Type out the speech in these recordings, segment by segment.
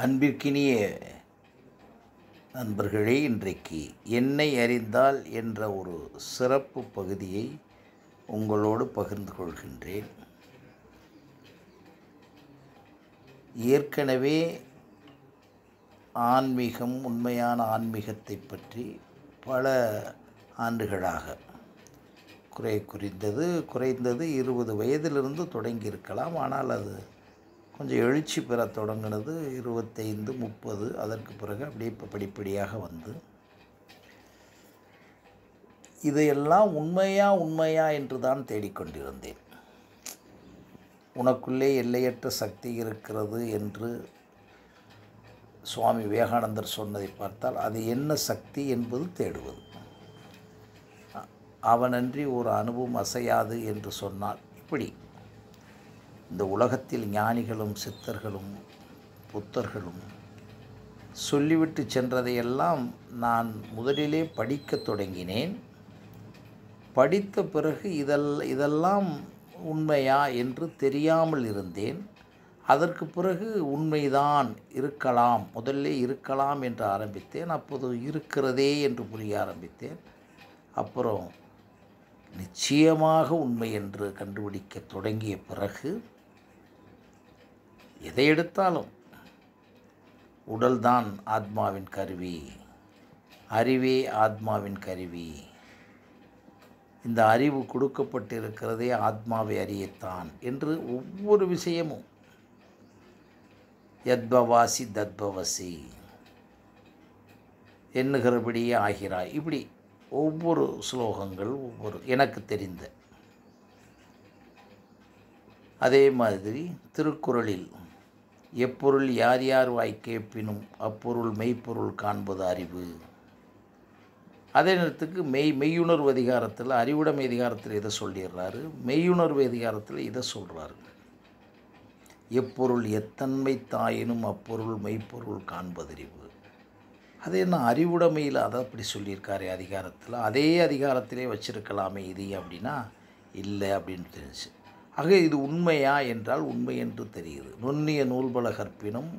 அன்பிற்கினிய நண்பர்களே இன்றைக்கு என்னை அறிந்தால் என்ற ஒரு சிறப்பு பகுதியை உங்களோடு பகிர்ந்து கொள்கின்றேன் ஏற்கனவே ஆன்மீகம் உண்மையான ஆன்மீகத்தை பற்றி பல ஆண்டுகளாக குறை குறைந்தது குறைந்தது இருபது வயதிலிருந்து தொடங்கியிருக்கலாம் ஆனால் அது கொஞ்சம் எழுச்சி பெற தொடங்கினது இருபத்தைந்து முப்பது அதற்கு பிறகு அப்படியே இப்போ படிப்படியாக வந்து இதையெல்லாம் உண்மையா உண்மையா என்று தான் தேடிக்கொண்டிருந்தேன் உனக்குள்ளே எல்லையற்ற சக்தி இருக்கிறது என்று சுவாமி விவேகானந்தர் சொன்னதை பார்த்தால் அது என்ன சக்தி என்பது தேடுவது அவனன்றி ஒரு அனுபவம் அசையாது என்று சொன்னால் இப்படி இந்த உலகத்தில் ஞானிகளும் சித்தர்களும் புத்தர்களும் சொல்லிவிட்டு சென்றதையெல்லாம் நான் முதலிலே படிக்க தொடங்கினேன் படித்த பிறகு இதல் இதெல்லாம் உண்மையா என்று தெரியாமல் இருந்தேன் அதற்கு பிறகு உண்மைதான் இருக்கலாம் முதல்ல இருக்கலாம் என்று ஆரம்பித்தேன் அப்போது இருக்கிறதே என்று புரிய ஆரம்பித்தேன் அப்புறம் நிச்சயமாக உண்மை என்று கண்டுபிடிக்க தொடங்கிய பிறகு எதை எடுத்தாலும் உடல்தான் ஆத்மாவின் கருவி அறிவே ஆத்மாவின் கருவி இந்த அறிவு கொடுக்கப்பட்டிருக்கிறதே ஆத்மாவை அறியத்தான் என்று ஒவ்வொரு விஷயமும் யத்பவாசி தத்பவசி எண்ணுகிறபடியே ஆகிறாய் இப்படி ஒவ்வொரு ஸ்லோகங்கள் ஒவ்வொரு எனக்கு தெரிந்த அதே மாதிரி திருக்குறளில் எப்பொருள் யார் யார் வாய் கேட்பினும் அப்பொருள் மெய்ப்பொருள் காண்பது அறிவு அதே நேரத்துக்கு மெய் மெய்யுணர்வு அதிகாரத்தில் அறிவுடைமை அதிகாரத்தில் இதை சொல்லிடுறாரு மெய்யுணர்வு அதிகாரத்தில் இதை சொல்கிறாரு எப்பொருள் எத்தன்மை தாயினும் அப்பொருள் மெய்ப்பொருள் காண்பதறிவு அது என்ன அறிவுடைமையில் அதை அப்படி சொல்லியிருக்காரு அதிகாரத்தில் அதே அதிகாரத்திலே வச்சுருக்கலாமே இது அப்படின்னா இல்லை அப்படின்னு தெரிஞ்சு ஆக இது உண்மையா என்றால் உண்மை என்று தெரிகிறது நுண்ணிய நூல்பல கற்பினும்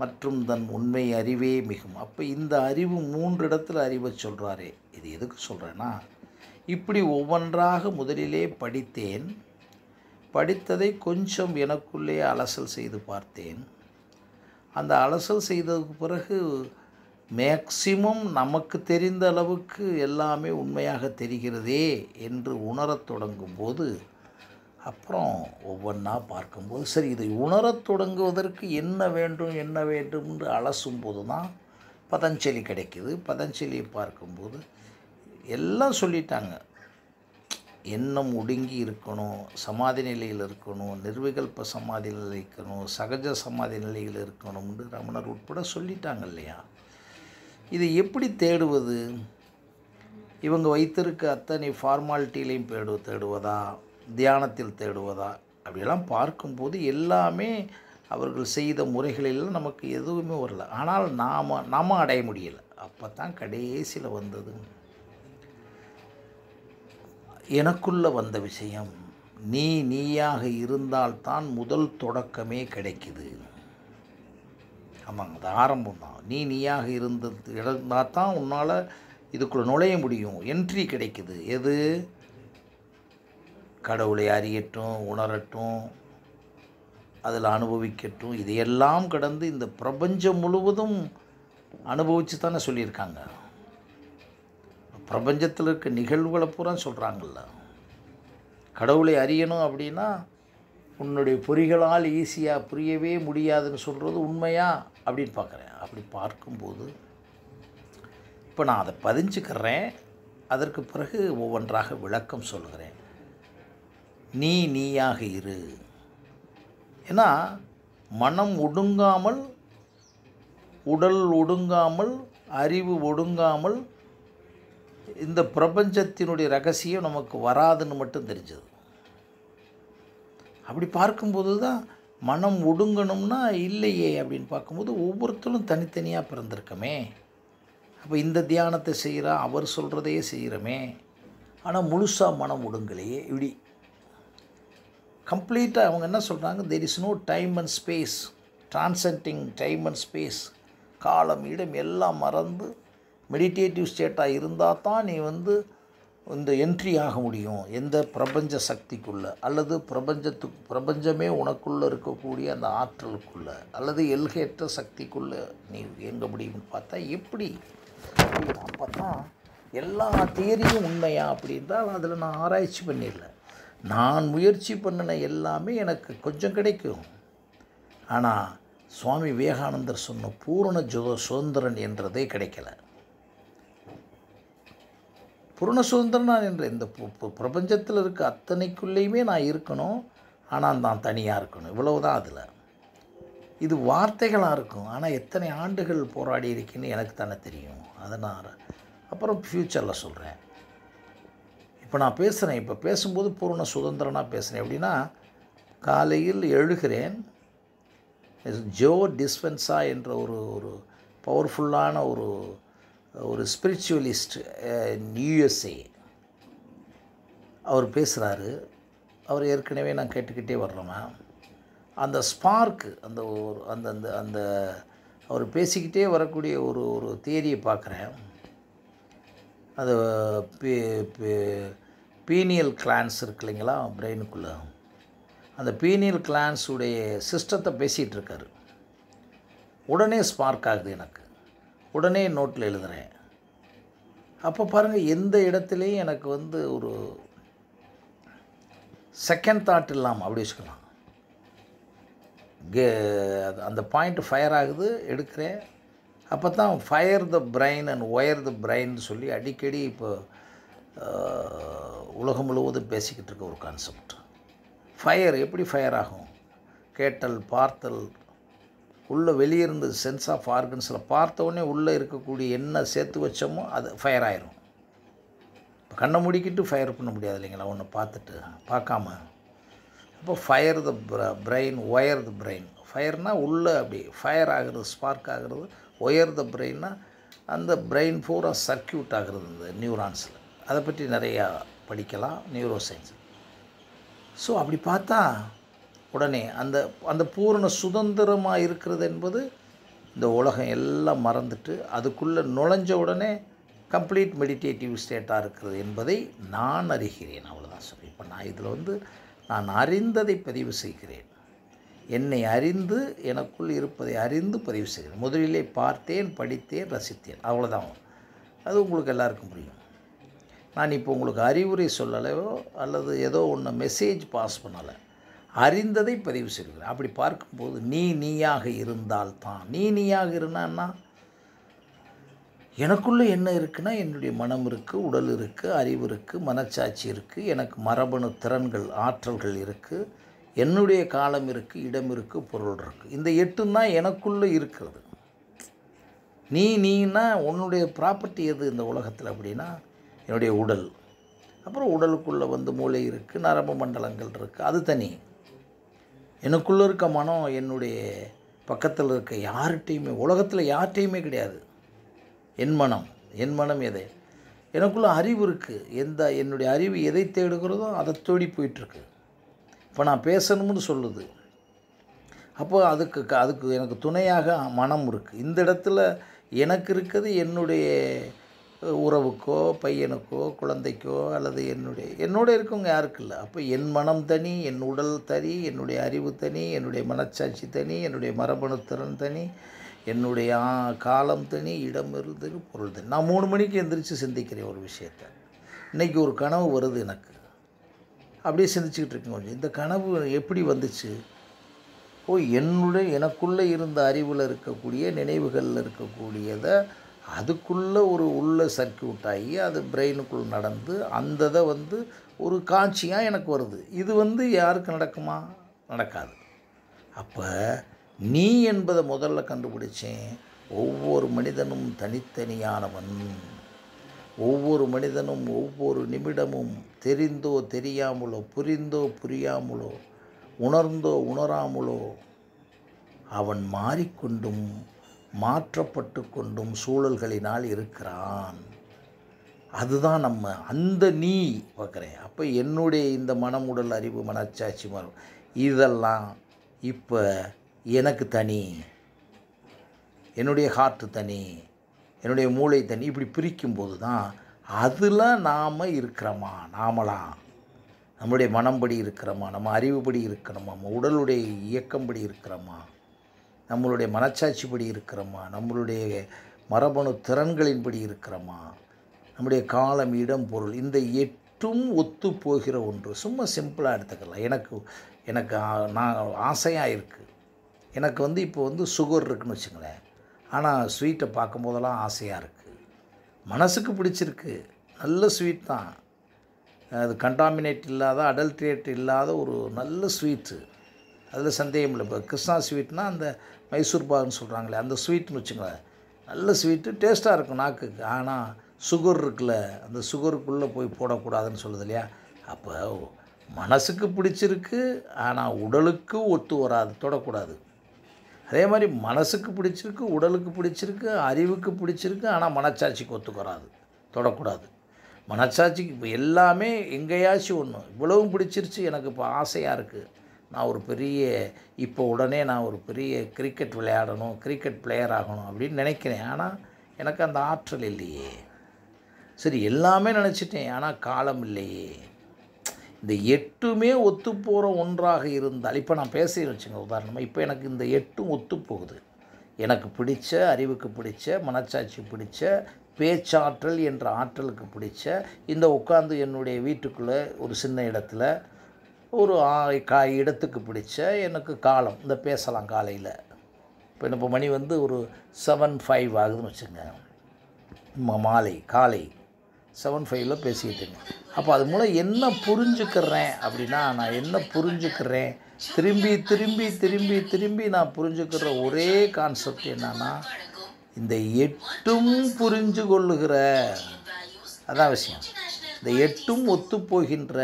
மற்றும் தன் உண்மை அறிவே மிகும் அப்போ இந்த அறிவு மூன்று இடத்துல அறிவை சொல்கிறாரே இது எதுக்கு சொல்கிறேன்னா இப்படி ஒவ்வொன்றாக முதலிலே படித்தேன் படித்ததை கொஞ்சம் எனக்குள்ளே அலசல் செய்து பார்த்தேன் அந்த அலசல் செய்ததுக்கு பிறகு மேக்சிமம் நமக்கு தெரிந்த அளவுக்கு எல்லாமே உண்மையாக தெரிகிறதே என்று உணரத் தொடங்கும் போது அப்புறம் ஒவ்வொன்றா பார்க்கும்போது சரி இதை உணரத் தொடங்குவதற்கு என்ன வேண்டும் என்ன வேண்டும் என்று அலசும் போது தான் பதஞ்சலி கிடைக்கிது பதஞ்சலியை பார்க்கும்போது எல்லாம் சொல்லிட்டாங்க எண்ணம் ஒடுங்கி இருக்கணும் சமாதி நிலையில் இருக்கணும் நிர்விகல்ப சமாதி நிலை இருக்கணும் சகஜ சமாதி நிலையில் இருக்கணும்னு ரமணர் உட்பட சொல்லிட்டாங்க இல்லையா இதை எப்படி தேடுவது இவங்க வைத்திருக்க அத்தனை ஃபார்மாலிட்டியிலையும் தேடுவதா தியானத்தில் தேடுவதா அப்படியெல்லாம் பார்க்கும்போது எல்லாமே அவர்கள் செய்த முறைகளெல்லாம் நமக்கு எதுவுமே வரல ஆனால் நாம் நாம் அடைய முடியலை அப்போ தான் கடைசியில் வந்தது எனக்குள்ளே வந்த விஷயம் நீ நீயாக இருந்தால்தான் முதல் தொடக்கமே கிடைக்குது ஆமாங்க அது ஆரம்பம் தான் நீ நீயாக இருந்தது இருந்தால் தான் உன்னால் இதுக்குள்ளே நுழைய முடியும் என்ட்ரி கிடைக்குது எது கடவுளை அறியட்டும் உணரட்டும் அதில் அனுபவிக்கட்டும் இதையெல்லாம் கடந்து இந்த பிரபஞ்சம் முழுவதும் அனுபவித்து தானே சொல்லியிருக்காங்க பிரபஞ்சத்தில் இருக்க நிகழ்வுகளை பூரா சொல்கிறாங்கல்ல கடவுளை அறியணும் அப்படின்னா உன்னுடைய பொறிகளால் ஈஸியாக புரியவே முடியாதுன்னு சொல்கிறது உண்மையா அப்படின்னு பார்க்குறேன் அப்படி பார்க்கும்போது இப்போ நான் அதை பதிஞ்சுக்கிறேன் அதற்கு பிறகு ஒவ்வொன்றாக விளக்கம் சொல்கிறேன் நீ நீயாக இரு ஏன்னா மனம் ஒடுங்காமல் உடல் ஒடுங்காமல் அறிவு ஒடுங்காமல் இந்த பிரபஞ்சத்தினுடைய ரகசியம் நமக்கு வராதுன்னு மட்டும் தெரிஞ்சது அப்படி பார்க்கும்போது தான் மனம் ஒடுங்கணும்னா இல்லையே அப்படின்னு பார்க்கும்போது ஒவ்வொருத்தரும் தனித்தனியாக பிறந்திருக்கமே அப்போ இந்த தியானத்தை செய்கிறா அவர் சொல்கிறதையே செய்கிறோமே ஆனால் முழுசாக மனம் ஒடுங்கலையே இப்படி கம்ப்ளீட்டாக அவங்க என்ன சொல்கிறாங்க there is no time and space transcending time and space காலம் இடம் எல்லாம் மறந்து மெடிடேட்டிவ் ஸ்டேட்டாக இருந்தால் தான் நீ வந்து இந்த என்ட்ரி ஆக முடியும் எந்த பிரபஞ்ச சக்திக்குள்ளே அல்லது பிரபஞ்சத்துக்கு பிரபஞ்சமே உனக்குள்ளே இருக்கக்கூடிய அந்த ஆற்றலுக்குள்ளே அல்லது எல்கேற்ற சக்திக்குள்ளே நீ இயங்க முடியும்னு பார்த்தா எப்படி அப்போ தான் எல்லா தேரியும் உண்மையா அப்படின்றால் அதில் நான் ஆராய்ச்சி பண்ணிடல நான் முயற்சி பண்ணின எல்லாமே எனக்கு கொஞ்சம் கிடைக்கும் ஆனால் சுவாமி விவேகானந்தர் சொன்ன பூரண ஜோ சுதந்திரன் என்றதே கிடைக்கல பூரண சுதந்திரன் நான் என்ற இந்த பிரபஞ்சத்தில் இருக்க அத்தனைக்குள்ளேயுமே நான் இருக்கணும் ஆனால் நான் தனியாக இருக்கணும் இவ்வளவுதான் அதில் இது வார்த்தைகளாக இருக்கும் ஆனால் எத்தனை ஆண்டுகள் போராடி இருக்குன்னு எனக்கு தானே தெரியும் அதனால் அப்புறம் ஃப்யூச்சரில் சொல்கிறேன் இப்போ நான் பேசுகிறேன் இப்போ பேசும்போது பூர்ண சுதந்திரனாக பேசுகிறேன் எப்படின்னா காலையில் எழுகிறேன் ஜோ டிஸ்பென்ஸா என்ற ஒரு ஒரு பவர்ஃபுல்லான ஒரு ஒரு ஸ்பிரிச்சுவலிஸ்ட் நியூஎஸ்ஏ eh, அவர் பேசுகிறாரு அவர் ஏற்கனவே நான் கேட்டுக்கிட்டே வர்றோமா அந்த ஸ்பார்க்கு அந்த ஒரு அந்த அந்த அந்த அவர் பேசிக்கிட்டே வரக்கூடிய ஒரு ஒரு தேரியை பார்க்குறேன் அது பீனியல் கிளான்ஸ் இருக்கு இல்லைங்களா பிரெயினுக்குள்ள அந்த பீனியல் கிளான்ஸுடைய சிஸ்டத்தை பேசிகிட்டு இருக்காரு உடனே ஸ்பார்க் ஆகுது எனக்கு உடனே நோட்டில் எழுதுகிறேன் அப்போ பாருங்கள் எந்த இடத்துலையும் எனக்கு வந்து ஒரு செகண்ட் தாட் இல்லாமல் அப்படி வச்சுக்கலாம் கே அந்த பாயிண்ட் ஃபயர் ஆகுது எடுக்கிறேன் அப்போ தான் fire the brain and wire the பிரெயின்னு சொல்லி அடிக்கடி இப்போ உலகம் முழுவதும் பேசிக்கிட்டு இருக்க ஒரு கான்செப்ட் ஃபயர் எப்படி ஃபயர் ஆகும் கேட்டல் பார்த்தல் உள்ளே வெளியிருந்து சென்ஸ் ஆஃப் ஆர்கன்ஸில் பார்த்தவொடனே உள்ளே இருக்கக்கூடிய என்ன சேர்த்து வச்சோமோ அது ஃபயர் ஆயிரும் இப்போ கண்ணை முடிக்கிட்டு ஃபயர் பண்ண முடியாது இல்லைங்களா ஒன்று பார்த்துட்டு பார்க்காம அப்போ fire the brain wire the brain ஃபயர்னால் உள்ளே அப்படி ஃபயர் ஆகிறது ஸ்பார்க் ஆகிறது ஒயர் த பிரெயின்னா அந்த பிரெயின் பூரா சர்க்கியூட் ஆகிறது இந்த நியூரான்ஸில் அதை பற்றி நிறையா படிக்கலாம் நியூரோ சயின்ஸ் ஸோ அப்படி பார்த்தா உடனே அந்த அந்த பூரண சுதந்திரமாக இருக்கிறது என்பது இந்த உலகம் எல்லாம் மறந்துட்டு அதுக்குள்ளே நுழைஞ்ச உடனே கம்ப்ளீட் மெடிடேட்டிவ் ஸ்டேட்டாக இருக்கிறது என்பதை நான் அறிகிறேன் அவ்வளோதான் சொல்லி இப்போ நான் இதில் வந்து நான் அறிந்ததை பதிவு செய்கிறேன் என்னை அறிந்து எனக்குள் இருப்பதை அறிந்து பதிவு செய்கிறேன் முதலிலே பார்த்தேன் படித்தேன் ரசித்தேன் அவ்வளோதான் அது உங்களுக்கு எல்லாருக்கும் புரியும் நான் இப்போ உங்களுக்கு அறிவுரை சொல்லலையோ அல்லது ஏதோ ஒன்று மெசேஜ் பாஸ் பண்ணலை அறிந்ததை பதிவு செய்கிறேன் அப்படி பார்க்கும்போது நீ நீயாக இருந்தால் தான் நீ நீயாக இருந்தான்னா எனக்குள்ளே என்ன இருக்குன்னா என்னுடைய மனம் இருக்குது உடல் இருக்குது அறிவு இருக்குது மனச்சாட்சி இருக்குது எனக்கு மரபணு திறன்கள் ஆற்றல்கள் இருக்குது என்னுடைய காலம் இருக்குது இடம் இருக்குது பொருள் இருக்குது இந்த எட்டும் தான் எனக்குள்ளே இருக்கிறது நீ நீனா உன்னுடைய ப்ராப்பர்ட்டி எது இந்த உலகத்தில் அப்படின்னா என்னுடைய உடல் அப்புறம் உடலுக்குள்ளே வந்து மூளை இருக்குது நரம்பு மண்டலங்கள் இருக்குது அது தனி எனக்குள்ளே இருக்க மனம் என்னுடைய பக்கத்தில் இருக்க யார்கிட்டையுமே உலகத்தில் யார்கிட்டையுமே கிடையாது என் மனம் என் மனம் எதை எனக்குள்ளே அறிவு இருக்குது எந்த என்னுடைய அறிவு எதை தேடுகிறதோ அதை தேடி போயிட்டுருக்கு இப்போ நான் பேசணும்னு சொல்லுது அப்போ அதுக்கு அதுக்கு எனக்கு துணையாக மனம் இருக்குது இந்த இடத்துல எனக்கு இருக்கிறது என்னுடைய உறவுக்கோ பையனுக்கோ குழந்தைக்கோ அல்லது என்னுடைய என்னோட இருக்கவங்க யாருக்கு இல்லை அப்போ என் மனம் தனி என் உடல் தனி என்னுடைய அறிவு தனி என்னுடைய மனச்சாட்சி தனி என்னுடைய மரபணு திறன் தனி என்னுடைய காலம் தனி இடம் இருந்தது பொருள் தனி நான் மூணு மணிக்கு எந்திரிச்சு சிந்திக்கிறேன் ஒரு விஷயத்தை இன்றைக்கி ஒரு கனவு வருது எனக்கு அப்படியே சிந்திச்சுக்கிட்டு இருக்கேன் கொஞ்சம் இந்த கனவு எப்படி வந்துச்சு ஓ என்னுடைய எனக்குள்ளே இருந்த அறிவில் இருக்கக்கூடிய நினைவுகளில் இருக்கக்கூடியதை அதுக்குள்ளே ஒரு உள்ள சர்க்கியூட் ஆகி அது பிரெயினுக்குள் நடந்து அந்த வந்து ஒரு காட்சியாக எனக்கு வருது இது வந்து யாருக்கு நடக்குமா நடக்காது அப்போ நீ என்பதை முதல்ல கண்டுபிடிச்சேன் ஒவ்வொரு மனிதனும் தனித்தனியானவன் ஒவ்வொரு மனிதனும் ஒவ்வொரு நிமிடமும் தெரிந்தோ தெரியாமலோ புரிந்தோ புரியாமலோ உணர்ந்தோ உணராமலோ அவன் மாறிக்கொண்டும் மாற்றப்பட்டு கொண்டும் சூழல்களினால் இருக்கிறான் அதுதான் நம்ம அந்த நீ பார்க்குறேன் அப்போ என்னுடைய இந்த மனமுடல் அறிவு மனச்சாட்சி மரம் இதெல்லாம் இப்போ எனக்கு தனி என்னுடைய ஹார்ட்டு தனி என்னுடைய மூளை தனி இப்படி பிரிக்கும்போது தான் அதில் நாம் இருக்கிறோமா நாமளாம் நம்முடைய மனம்படி இருக்கிறோமா நம்ம அறிவுபடி இருக்கிறோமா நம்ம உடலுடைய இயக்கம்படி இருக்கிறோமா நம்மளுடைய மனச்சாட்சிப்படி இருக்கிறோமா நம்மளுடைய மரபணு திறன்களின்படி இருக்கிறோமா நம்முடைய காலம் இடம் பொருள் இந்த எட்டும் ஒத்து போகிற ஒன்று சும்மா சிம்பிளாக எடுத்துக்கலாம் எனக்கு எனக்கு நான் ஆசையாக இருக்குது எனக்கு வந்து இப்போ வந்து சுகர் இருக்குன்னு வச்சுங்களேன் ஆனால் ஸ்வீட்டை பார்க்கும்போதெல்லாம் ஆசையாக இருக்குது மனசுக்கு பிடிச்சிருக்கு நல்ல ஸ்வீட் தான் அது கண்டாமினேட் இல்லாத அடல்ட்ரேட் இல்லாத ஒரு நல்ல ஸ்வீட்டு அதில் சந்தேகம் இல்லை இப்போ கிருஷ்ணா ஸ்வீட்னால் அந்த மைசூர் பாகுன்னு சொல்கிறாங்களே அந்த ஸ்வீட்னு வச்சுங்களேன் நல்ல ஸ்வீட்டு டேஸ்ட்டாக இருக்கும் நாக்குக்கு ஆனால் சுகர் இருக்குல்ல அந்த சுகருக்குள்ளே போய் போடக்கூடாதுன்னு சொல்லுது இல்லையா அப்போ மனசுக்கு பிடிச்சிருக்கு ஆனால் உடலுக்கு ஒத்து வராது தொடக்கூடாது அதே மாதிரி மனசுக்கு பிடிச்சிருக்கு உடலுக்கு பிடிச்சிருக்கு அறிவுக்கு பிடிச்சிருக்கு ஆனால் மனச்சாட்சிக்கு வராது தொடக்கூடாது மனச்சாட்சிக்கு இப்போ எல்லாமே எங்கேயாச்சும் ஒன்று இவ்வளவும் பிடிச்சிருச்சு எனக்கு இப்போ ஆசையாக இருக்குது நான் ஒரு பெரிய இப்போ உடனே நான் ஒரு பெரிய கிரிக்கெட் விளையாடணும் கிரிக்கெட் பிளேயர் ஆகணும் அப்படின்னு நினைக்கிறேன் ஆனால் எனக்கு அந்த ஆற்றல் இல்லையே சரி எல்லாமே நினச்சிட்டேன் ஆனால் காலம் இல்லையே இந்த எட்டுமே ஒத்துப்போகிற ஒன்றாக இருந்தால் இப்போ நான் பேசி வச்சுங்க உதாரணமாக இப்போ எனக்கு இந்த எட்டும் ஒத்துப்போகுது எனக்கு பிடிச்ச அறிவுக்கு பிடிச்ச மனச்சாட்சி பிடிச்ச பேச்சாற்றல் என்ற ஆற்றலுக்கு பிடிச்ச இந்த உட்காந்து என்னுடைய வீட்டுக்குள்ளே ஒரு சின்ன இடத்துல ஒரு கா இடத்துக்கு பிடிச்ச எனக்கு காலம் இந்த பேசலாம் காலையில் இப்போ இப்போ மணி வந்து ஒரு செவன் ஃபைவ் ஆகுதுன்னு வச்சுக்கோங்க மாலை காலை செவன் ஃபைவ்ல பேசிக்கிட்டுங்க அப்போ அது மூலம் என்ன புரிஞ்சுக்கிறேன் அப்படின்னா நான் என்ன புரிஞ்சுக்கிறேன் திரும்பி திரும்பி திரும்பி திரும்பி நான் புரிஞ்சுக்கிற ஒரே கான்செப்ட் என்னன்னா இந்த எட்டும் புரிஞ்சு கொள்ளுகிற அதான் விஷயம் இந்த எட்டும் ஒத்துப்போகின்ற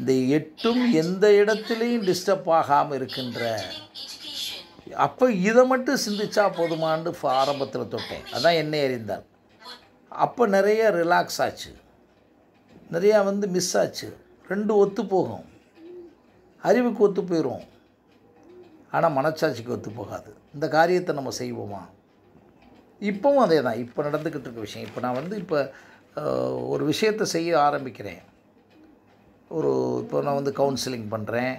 இந்த எட்டும் எந்த இடத்துலையும் டிஸ்டர்ப் ஆகாமல் இருக்கின்ற அப்போ இதை மட்டும் சிந்திச்சா போதுமான்னு ஆரம்பத்தில் தொட்டேன் அதான் என்னை அறிந்தார் அப்போ நிறைய ரிலாக்ஸ் ஆச்சு நிறையா வந்து மிஸ் ஆச்சு ரெண்டு ஒத்து போகும் அறிவுக்கு ஒத்து போயிடும் ஆனால் மனச்சாட்சிக்கு ஒத்து போகாது இந்த காரியத்தை நம்ம செய்வோமா இப்போவும் அதே தான் இப்போ நடந்துக்கிட்டு இருக்க விஷயம் இப்போ நான் வந்து இப்போ ஒரு விஷயத்தை செய்ய ஆரம்பிக்கிறேன் ஒரு இப்போ நான் வந்து கவுன்சிலிங் பண்ணுறேன்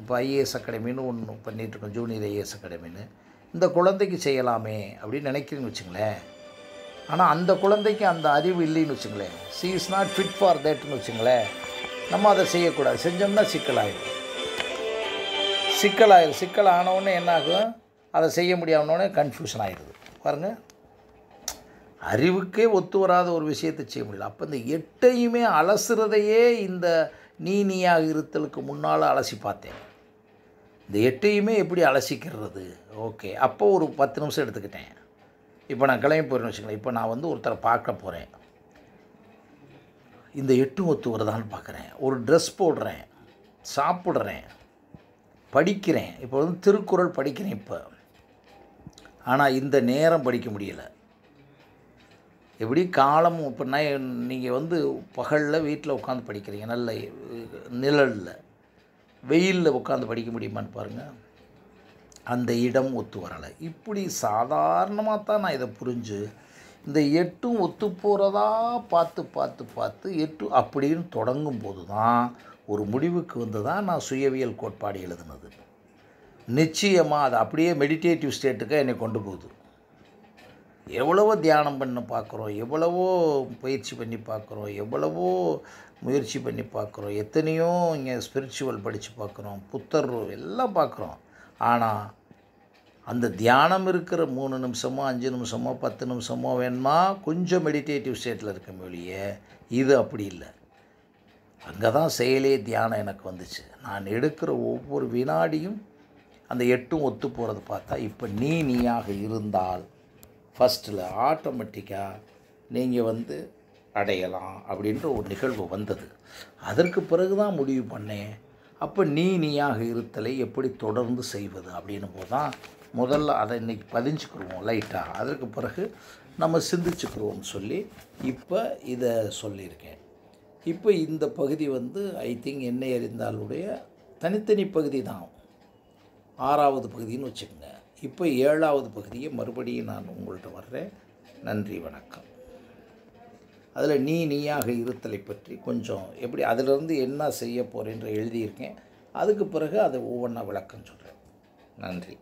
இப்போ ஐஏஎஸ் அகாடமின்னு ஒன்று பண்ணிகிட்ருக்கோம் ஜூனியர் ஐஏஎஸ் அகாடமின்னு இந்த குழந்தைக்கு செய்யலாமே அப்படின்னு நினைக்கிறேன்னு வச்சுங்களேன் ஆனால் அந்த குழந்தைக்கு அந்த அறிவு இல்லைன்னு வச்சுங்களேன் she is not fit for தேட்னு வச்சுங்களேன் நம்ம அதை செய்யக்கூடாது செஞ்சோம்னா சிக்கலாயிடும் சிக்கலாயிடும் சிக்கல் ஆனவுடனே என்னாகும் அதை செய்ய முடியாமனோடனே கன்ஃபியூஷன் ஆகிடுது பாருங்கள் அறிவுக்கே ஒத்து வராத ஒரு விஷயத்தை செய்ய முடியல அப்போ இந்த எட்டையுமே அலசுறதையே இந்த நீ நீயாக இருத்தலுக்கு முன்னால் அலசி பார்த்தேன் இந்த எட்டையுமே எப்படி அலசிக்கிறது ஓகே அப்போ ஒரு பத்து நிமிஷம் எடுத்துக்கிட்டேன் இப்போ நான் கிளம்பி போகிறேன்னு வச்சுக்கோங்களேன் இப்போ நான் வந்து ஒருத்தரை பார்க்க போகிறேன் இந்த எட்டு ஒத்து வருதான்னு பார்க்குறேன் ஒரு ட்ரெஸ் போடுறேன் சாப்பிட்றேன் படிக்கிறேன் இப்போ வந்து திருக்குறள் படிக்கிறேன் இப்போ ஆனால் இந்த நேரம் படிக்க முடியலை எப்படி காலம் இப்போ நீங்கள் வந்து பகலில் வீட்டில் உட்காந்து படிக்கிறீங்க நல்ல நிழலில் வெயிலில் உட்காந்து படிக்க முடியுமான்னு பாருங்கள் அந்த இடம் ஒத்து வரலை இப்படி சாதாரணமாக தான் நான் இதை புரிஞ்சு இந்த எட்டும் ஒத்து போகிறதா பார்த்து பார்த்து பார்த்து எட்டு அப்படின்னு தொடங்கும் போது தான் ஒரு முடிவுக்கு வந்து தான் நான் சுயவியல் கோட்பாடு எழுதுனது நிச்சயமாக அது அப்படியே மெடிடேட்டிவ் ஸ்டேட்டுக்கு என்னை கொண்டு போகுது எவ்வளவோ தியானம் பண்ண பார்க்குறோம் எவ்வளவோ பயிற்சி பண்ணி பார்க்குறோம் எவ்வளவோ முயற்சி பண்ணி பார்க்குறோம் எத்தனையோ இங்கே ஸ்பிரிச்சுவல் படித்து பார்க்குறோம் புத்தர் எல்லாம் பார்க்குறோம் ஆனால் அந்த தியானம் இருக்கிற மூணு நிமிஷமோ அஞ்சு நிமிஷமோ பத்து நிமிஷமோ வேணுமா கொஞ்சம் மெடிடேட்டிவ் ஸ்டேட்டில் இருக்க மொழிய இது அப்படி இல்லை அங்கே தான் செயலே தியானம் எனக்கு வந்துச்சு நான் எடுக்கிற ஒவ்வொரு வினாடியும் அந்த எட்டும் ஒத்து போகிறது பார்த்தா இப்போ நீ நீயாக இருந்தால் ஃபஸ்ட்டில் ஆட்டோமேட்டிக்காக நீங்கள் வந்து அடையலாம் அப்படின்ற ஒரு நிகழ்வு வந்தது அதற்கு பிறகு தான் முடிவு பண்ணேன் அப்போ நீ நீயாக இருத்தலை எப்படி தொடர்ந்து செய்வது அப்படின்னும் போது தான் முதல்ல அதை இன்றைக்கி பதிஞ்சுக்கிடுவோம் லைட்டாக அதற்கு பிறகு நம்ம சிந்திச்சுக்கிறோம்னு சொல்லி இப்போ இதை சொல்லியிருக்கேன் இப்போ இந்த பகுதி வந்து ஐ திங்க் என்னை அறிந்தாலுடைய தனித்தனி பகுதி தான் ஆறாவது பகுதின்னு வச்சுக்கோங்க இப்போ ஏழாவது பகுதியை மறுபடியும் நான் உங்கள்கிட்ட வர்றேன் நன்றி வணக்கம் அதில் நீ நீயாக இருத்தலை பற்றி கொஞ்சம் எப்படி அதிலிருந்து என்ன செய்ய போகிறேன் எழுதியிருக்கேன் அதுக்கு பிறகு அதை ஒவ்வொன்றா விளக்கம் சொல்கிறேன் நன்றி